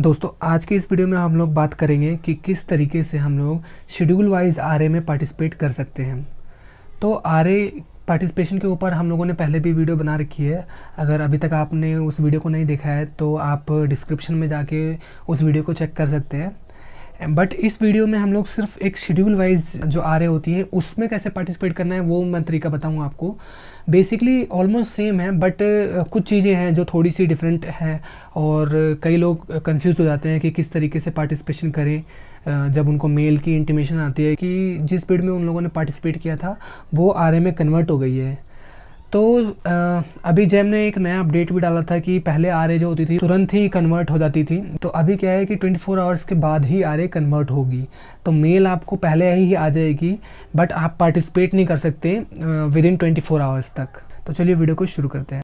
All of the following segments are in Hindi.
दोस्तों आज के इस वीडियो में हम लोग बात करेंगे कि किस तरीके से हम लोग शेड्यूल वाइज आर में पार्टिसिपेट कर सकते हैं तो आर पार्टिसिपेशन के ऊपर हम लोगों ने पहले भी वीडियो बना रखी है अगर अभी तक आपने उस वीडियो को नहीं देखा है तो आप डिस्क्रिप्शन में जाके उस वीडियो को चेक कर सकते हैं बट इस वीडियो में हम लोग सिर्फ एक शेड्यूल वाइज जो आ रहे होती है उसमें कैसे पार्टिसिपेट करना है वो मैं तरीका बताऊँ आपको बेसिकली ऑलमोस्ट सेम है बट कुछ चीज़ें हैं जो थोड़ी सी डिफरेंट हैं और कई लोग कंफ्यूज हो जाते हैं कि किस तरीके से पार्टिसिपेशन करें जब उनको मेल की इंटीमेशन आती है कि जिस पीरियड में उन लोगों ने पार्टिसिपेट किया था वो आर में कन्वर्ट हो गई है तो अभी जैम ने एक नया अपडेट भी डाला था कि पहले आर जो होती थी तुरंत ही कन्वर्ट हो जाती थी तो अभी क्या है कि 24 फोर आवर्स के बाद ही आर कन्वर्ट होगी तो मेल आपको पहले ही आ जाएगी बट आप पार्टिसिपेट नहीं कर सकते विद इन ट्वेंटी आवर्स तक तो चलिए वीडियो को शुरू करते हैं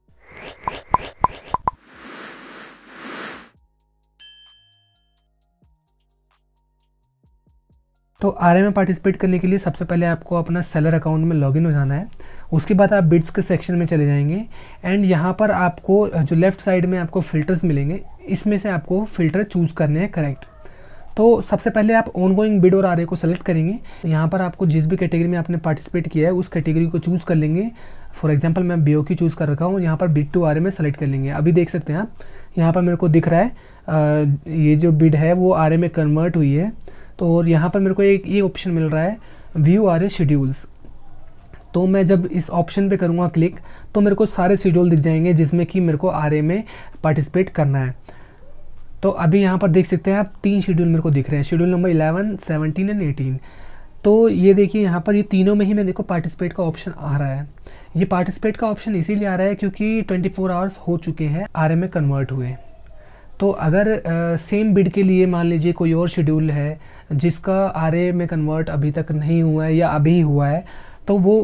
तो आर में पार्टिसिपेट करने के लिए सबसे पहले आपको अपना सेलर अकाउंट में लॉगिन हो जाना है उसके बाद आप बिट्स के सेक्शन में चले जाएंगे एंड यहाँ पर आपको जो लेफ़्ट साइड में आपको फ़िल्टर्स मिलेंगे इसमें से आपको फ़िल्टर चूज़ करने हैं करेक्ट तो सबसे पहले आप ऑन गोइंग बिड और आर को सेलेक्ट करेंगे यहाँ पर आपको जिस भी कैटेगरी में आपने पार्टिसिपेट किया है उस कैटेगरी को चूज़ कर लेंगे फॉर एग्जांपल मैं बी की चूज़ कर रखा हूँ यहाँ पर बिड टू आर में सेलेक्ट कर लेंगे अभी देख सकते हैं आप यहाँ पर मेरे को दिख रहा है आ, ये जो बिड है वो आर में कन्वर्ट हुई है तो और यहाँ पर मेरे को एक ये ऑप्शन मिल रहा है व्यू आर ए शेड्यूल्स तो मैं जब इस ऑप्शन पे करूँगा क्लिक तो मेरे को सारे शेड्यूल दिख जाएंगे जिसमें कि मेरे को आर में पार्टिसिपेट करना है तो अभी यहाँ पर देख सकते हैं आप तीन शेड्यूल मेरे को दिख रहे हैं schedule number eleven seventeen and eighteen तो ये देखिए यहाँ पर ये तीनों में ही मेरे को पार्टिसिपेट का ऑप्शन आ रहा है ये पार्टिसिपेट का ऑप्शन इसीलिए आ रहा है क्योंकि 24 आवर्स हो चुके हैं आर में कन्वर्ट हुए तो अगर आ, सेम बिड के लिए मान लीजिए कोई और शेड्यूल है जिसका आर में कन्वर्ट अभी तक नहीं हुआ है या अभी हुआ है तो वो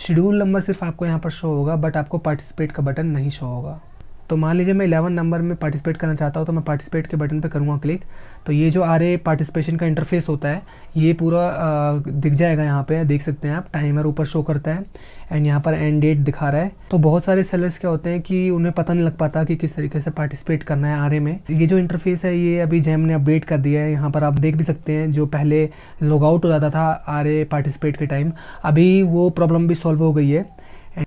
शेड्यूल नंबर सिर्फ आपको यहाँ पर शो होगा बट आपको पार्टिसिपेट का बटन नहीं शो होगा तो मान लीजिए मैं इलेवन नंबर में पार्टिसिपेट करना चाहता हूँ तो मैं पार्टिसिपेट के बटन पर करूँगा क्लिक तो ये जो आ रहे पार्टिसिपेशन का इंटरफेस होता है ये पूरा दिख जाएगा यहाँ पे देख सकते हैं आप टाइमर ऊपर शो करता है एंड यहाँ पर एंड डेट दिखा रहा है तो बहुत सारे सेलर्स क्या होते हैं कि उन्हें पता नहीं लग पाता कि किस तरीके से पार्टिसिपेट करना है आर में ये जो इंटरफेस है ये अभी जैम ने अपडेट कर दिया है यहाँ पर आप देख भी सकते हैं जो पहले लॉग आउट हो जाता था आर पार्टिसिपेट के टाइम अभी वो प्रॉब्लम भी सॉल्व हो गई है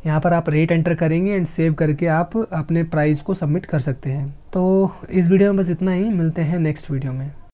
यहाँ पर आप रेट एंटर करेंगे एंड सेव करके आप अपने प्राइस को सबमिट कर सकते हैं तो इस वीडियो में बस इतना ही मिलते हैं नेक्स्ट वीडियो में